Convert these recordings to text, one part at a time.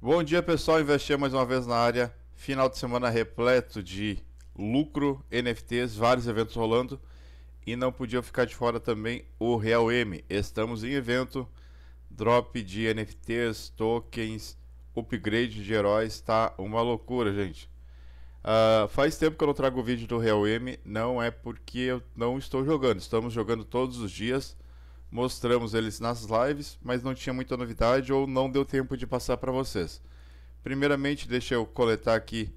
Bom dia, pessoal. Investir mais uma vez na área. Final de semana repleto de lucro, NFTs, vários eventos rolando. E não podia ficar de fora também o Real M. Estamos em evento. Drop de NFTs, tokens, upgrade de heróis. Tá uma loucura, gente. Uh, faz tempo que eu não trago o vídeo do Real M. Não é porque eu não estou jogando. Estamos jogando todos os dias mostramos eles nas lives, mas não tinha muita novidade ou não deu tempo de passar para vocês. Primeiramente, deixa eu coletar aqui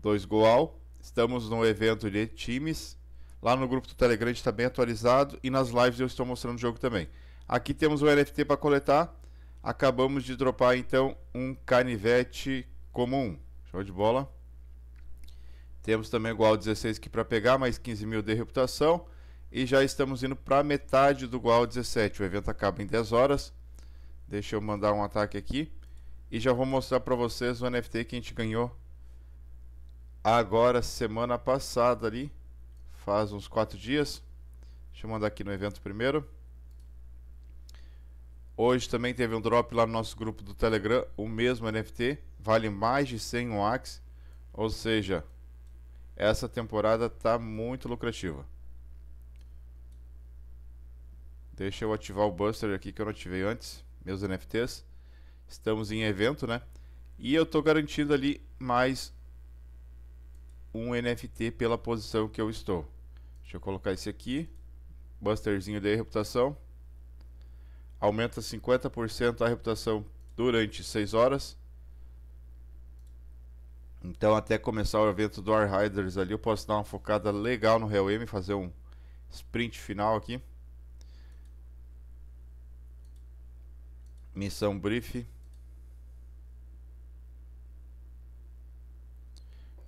dois Goal. Estamos no evento de times. Lá no grupo do Telegram está bem atualizado e nas lives eu estou mostrando o jogo também. Aqui temos um NFT para coletar. Acabamos de dropar então um canivete comum. Show de bola. Temos também igual 16 aqui para pegar, mais 15 mil de reputação. E já estamos indo para metade do Gual 17. O evento acaba em 10 horas. Deixa eu mandar um ataque aqui. E já vou mostrar para vocês o NFT que a gente ganhou agora, semana passada ali. Faz uns 4 dias. Deixa eu mandar aqui no evento primeiro. Hoje também teve um drop lá no nosso grupo do Telegram, o mesmo NFT, vale mais de 100 watts, ou seja, essa temporada está muito lucrativa. Deixa eu ativar o Buster aqui que eu não ativei antes, meus NFTs. Estamos em evento, né? E eu estou garantindo ali mais um NFT pela posição que eu estou. Deixa eu colocar esse aqui. Busterzinho de reputação. Aumenta 50% a reputação durante 6 horas. Então até começar o evento do Arriders ali, eu posso dar uma focada legal no Real M, fazer um sprint final aqui. Missão brief.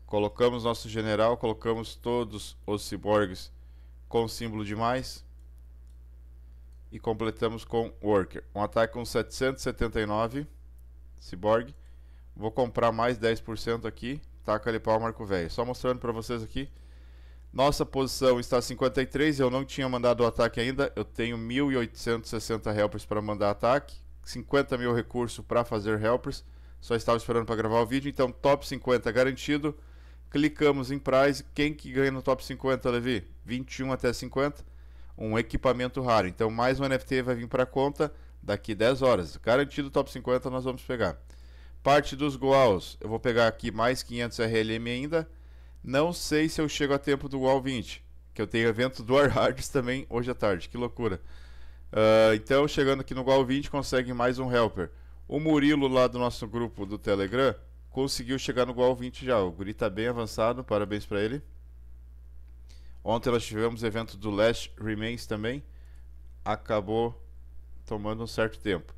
Colocamos nosso general, colocamos todos os ciborgues com símbolo de mais. E completamos com worker. Um ataque com 779 ciborgue. Vou comprar mais 10% aqui. Taca ali pau, Marco Velho. Só mostrando para vocês aqui. Nossa posição está 53, eu não tinha mandado o ataque ainda. Eu tenho 1.860 helpers para mandar ataque. 50 mil recursos para fazer helpers. Só estava esperando para gravar o vídeo, então top 50 garantido. Clicamos em prize. Quem que ganha no top 50, Levi? 21 até 50, um equipamento raro. Então mais um NFT vai vir para conta daqui 10 horas. Garantido top 50 nós vamos pegar. Parte dos goals, eu vou pegar aqui mais 500 RLM ainda. Não sei se eu chego a tempo do goal 20, que eu tenho evento do War também hoje à tarde. Que loucura. Uh, então, chegando aqui no Igual 20, consegue mais um helper. O Murilo, lá do nosso grupo do Telegram, conseguiu chegar no Igual 20 já. O Guri tá bem avançado, parabéns para ele. Ontem nós tivemos evento do Last Remains também. Acabou tomando um certo tempo.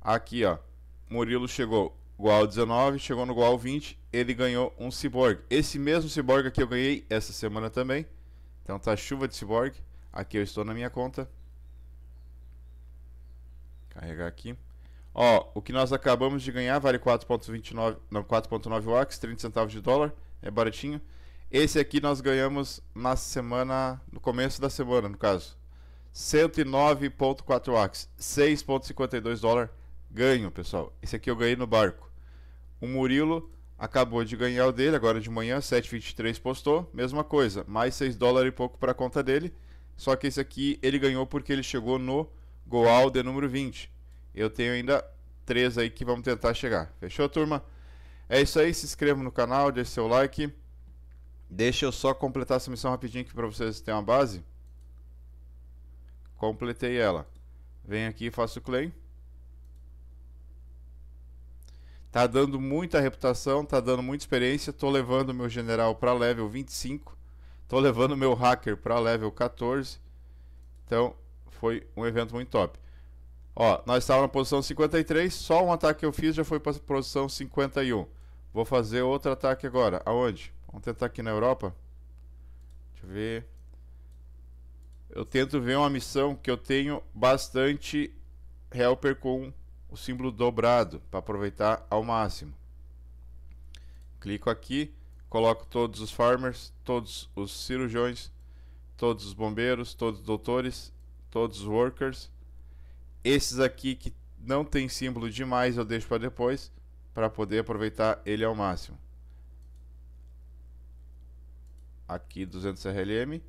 Aqui, ó. Murilo chegou igual 19, chegou no igual 20. Ele ganhou um cyborg. Esse mesmo cyborg que eu ganhei essa semana também. Então tá chuva de cyborg. Aqui eu estou na minha conta. Carregar aqui. Ó, o que nós acabamos de ganhar vale 4.29, não, 4.9 watts, 30 centavos de dólar, é baratinho. Esse aqui nós ganhamos na semana, no começo da semana, no caso. 109.4 watts, 6.52 dólar ganho, pessoal. Esse aqui eu ganhei no barco. O Murilo acabou de ganhar o dele agora de manhã, 7.23 postou, mesma coisa, mais 6 dólares e pouco para a conta dele. Só que esse aqui ele ganhou porque ele chegou no Goal de número 20. Eu tenho ainda três aí que vamos tentar chegar. Fechou, turma? É isso aí, se inscreva no canal, deixe seu like. Deixa eu só completar essa missão rapidinho aqui para vocês terem uma base. Completei ela. Venho aqui e faço o claim. Tá dando muita reputação, tá dando muita experiência. Tô levando meu general para level 25. Tô levando meu hacker para level 14. Então, foi um evento muito top. Ó, nós estávamos na posição 53, só um ataque que eu fiz já foi para a posição 51. Vou fazer outro ataque agora. Aonde? Vamos tentar aqui na Europa. Deixa eu ver. Eu tento ver uma missão que eu tenho bastante helper com o símbolo dobrado para aproveitar ao máximo. Clico aqui, coloco todos os farmers, todos os cirurgiões, todos os bombeiros, todos os doutores todos os workers. Esses aqui que não tem símbolo demais eu deixo para depois, para poder aproveitar ele ao máximo. Aqui 200 RLM.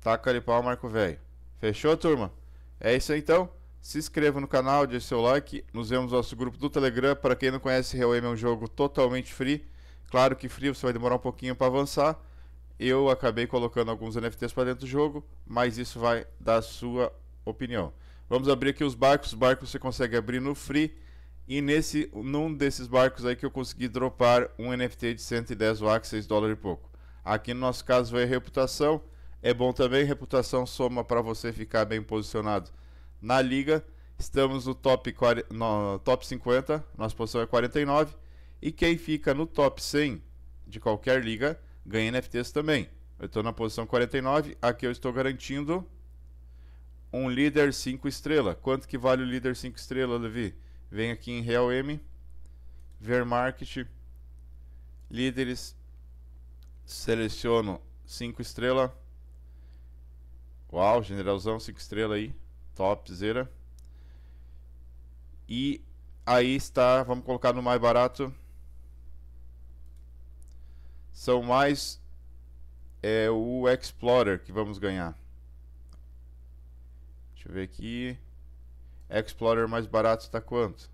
Taca ali pau, Marco Velho. Fechou, turma? É isso aí, então. Se inscreva no canal, deixe seu like. Nos vemos no nosso grupo do Telegram. Para quem não conhece, Real M é um jogo totalmente free. Claro que frio você vai demorar um pouquinho para avançar eu acabei colocando alguns NFTs para dentro do jogo, mas isso vai da sua opinião. Vamos abrir aqui os barcos. Barcos você consegue abrir no free. E nesse, num desses barcos aí que eu consegui dropar um NFT de 110 WAC, 6 dólares e pouco. Aqui no nosso caso vai reputação. É bom também, reputação soma para você ficar bem posicionado na liga. Estamos no top, 40, no, top 50, nossa posição é 49. E quem fica no top 100 de qualquer liga ganha NFTs também. Eu estou na posição 49, aqui eu estou garantindo um líder 5 estrela. Quanto que vale o líder 5 estrela, Levi? Vem aqui em Real M, ver market, líderes, seleciono 5 estrela. Uau, generalzão 5 estrela aí, topzera. E aí está, vamos colocar no mais barato, são mais é, o Explorer que vamos ganhar. Deixa eu ver aqui. Explorer mais barato está quanto?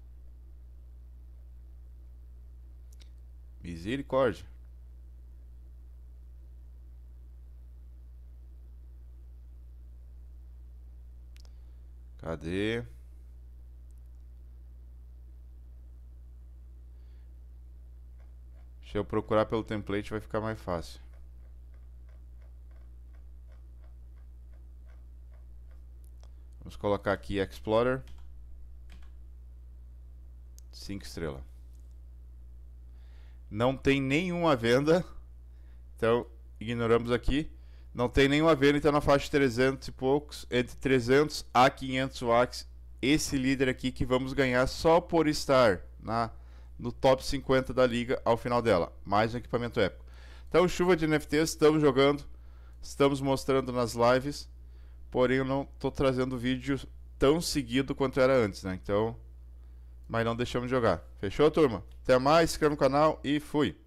Misericórdia. Cadê? Se eu procurar pelo template vai ficar mais fácil. Vamos colocar aqui Explorer. 5 estrelas. Não tem nenhuma venda. Então, ignoramos aqui. Não tem nenhuma venda, então na faixa de 300 e poucos, entre 300 a 500 watts, esse líder aqui que vamos ganhar só por estar na no top 50 da liga ao final dela. Mais um equipamento épico. Então, chuva de NFTs, estamos jogando, estamos mostrando nas lives, porém eu não estou trazendo vídeo tão seguido quanto era antes, né? Então, mas não deixamos de jogar. Fechou, turma? Até mais, inscreva no canal e fui!